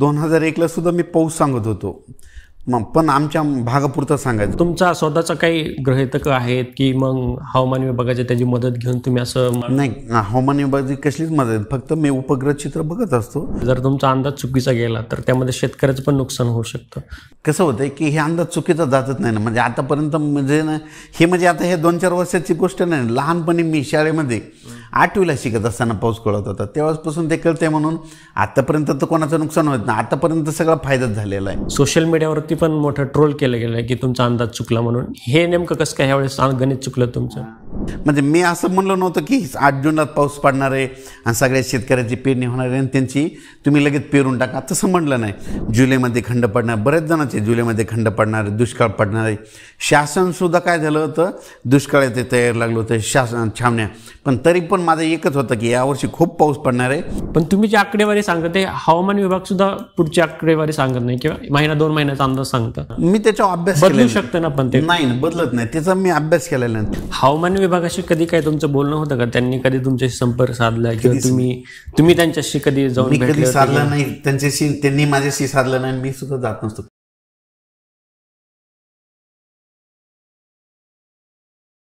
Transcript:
दोन हजार एकला सुद्धा मी पाऊस सांगत होतो मग पण आमच्या भागापुरतं सांगायचं तुमचा स्वतःचा काही ग्रहितक आहेत की मग हवामान विभागाची त्याची मदत घेऊन तुम्ही असं नाही हवामान विभागाची कसलीच मदत फक्त मी उपग्रह चित्र बघत असतो जर तुमचा अंदाज चुकीचा गेला तर त्यामध्ये शेतकऱ्याचं पण नुकसान होऊ शकतं कसं होतं की हे अंदाज चुकीचा जातच नाही ना म्हणजे आतापर्यंत म्हणजे ना हे म्हणजे आता हे दोन चार वर्षाची गोष्ट नाही लहानपणी मी शाळेमध्ये आठवीला शिकत असताना पाऊस कळत होता तेव्हापासून ते कळते म्हणून आतापर्यंत तर कोणाचं नुकसान होत नाही आतापर्यंत सगळा फायदाच झालेला आहे सोशल मीडियावरती पण मोठं ट्रोल केलं गेलं की तुमचा अंदाज चुकला म्हणून हे नेमकं कसं काय ह्यावेळेस गणित चुकलं तुमचं म्हणजे मी असं म्हणलो नव्हतं की आठ जूनला पाऊस पडणार आहे आणि सगळ्या शेतकऱ्यांची पेरणी होणार आहे आणि त्यांची तुम्ही लगेच पेरून टाका तसं म्हटलं नाही जुलैमध्ये खंड पडणार बरेच जणांचे जुलैमध्ये खंड पडणार आहे दुष्काळ पडणार आहे शासनसुद्धा काय झालं होतं दुष्काळाचे तयार लागलं होतं शासन छावण्या पण तरी पण माझं एकच होतं की यावर्षी खूप पाऊस पडणार आहे पण तुम्ही जी आकडेवारी सांगत आहे हवामान विभाग सुद्धा पुढची आकडेवारी सांगत नाही किंवा महिना दोन महिन्याचा अंदाज सांगता मी त्याच्या अभ्यास बदलू शकतो ना पण ते नाही बदलत नाही त्याचा मी अभ्यास केलेला नाही हवामान विभाग विभागाशी कधी काय तुमचं बोलणं होतं का त्यांनी कधी तुमच्याशी संपर्क साधला किंवा तुम्ही तुम्ही त्यांच्याशी कधी जाऊन कधी साधला नाही त्यांच्याशी त्यांनी माझ्याशी साधलं नाही मी सुद्धा जात नसतो